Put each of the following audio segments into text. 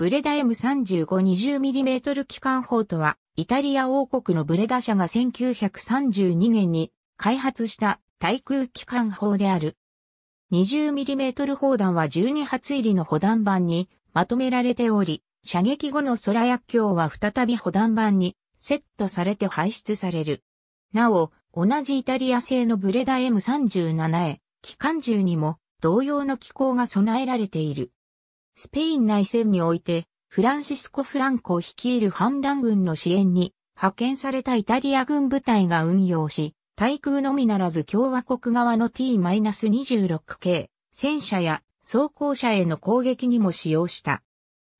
ブレダ M3520mm 機関砲とは、イタリア王国のブレダ社が1932年に開発した対空機関砲である。20mm 砲弾は12発入りの歩弾板にまとめられており、射撃後の空薬莢は再び歩弾板にセットされて排出される。なお、同じイタリア製のブレダ M37A、機関銃にも同様の機構が備えられている。スペイン内戦において、フランシスコ・フランコを率いる反乱軍の支援に派遣されたイタリア軍部隊が運用し、対空のみならず共和国側の T-26 系、戦車や装甲車への攻撃にも使用した。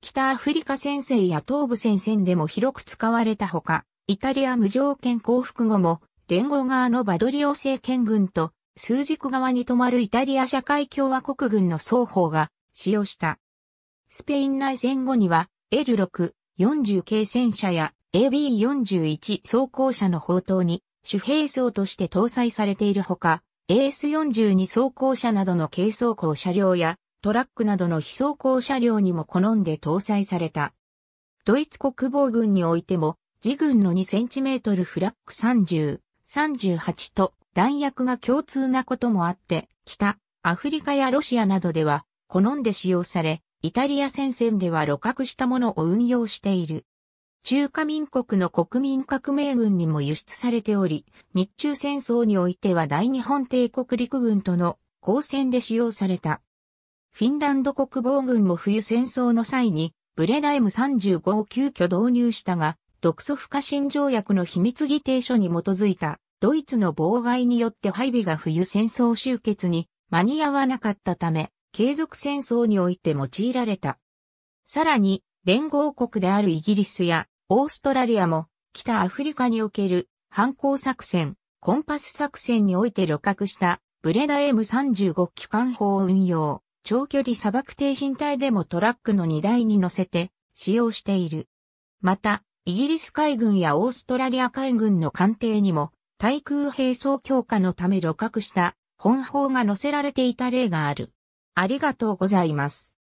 北アフリカ戦線や東部戦線でも広く使われたほか、イタリア無条件降伏後も、連合側のバドリオ政権軍と、数軸側に止まるイタリア社会共和国軍の双方が使用した。スペイン内戦後には L6、40系戦車や AB41 装甲車の砲塔に主兵装として搭載されているほか、AS42 装甲車などの軽装甲車両やトラックなどの非装甲車両にも好んで搭載された。ドイツ国防軍においても、自軍の 2cm フラック30、38と弾薬が共通なこともあって、北、アフリカやロシアなどでは好んで使用され、イタリア戦線では露獲したものを運用している。中華民国の国民革命軍にも輸出されており、日中戦争においては大日本帝国陸軍との交戦で使用された。フィンランド国防軍も冬戦争の際に、ブレダイム35を急遽導入したが、独ソ不可侵条約の秘密議定書に基づいた、ドイツの妨害によって配備が冬戦争終結に間に合わなかったため、継続戦争において用いられた。さらに、連合国であるイギリスやオーストラリアも、北アフリカにおける反抗作戦、コンパス作戦において露獲したブレダ M35 機関砲を運用、長距離砂漠停身隊でもトラックの荷台に乗せて使用している。また、イギリス海軍やオーストラリア海軍の艦艇にも、対空兵装強化のため露獲した本砲が乗せられていた例がある。ありがとうございます。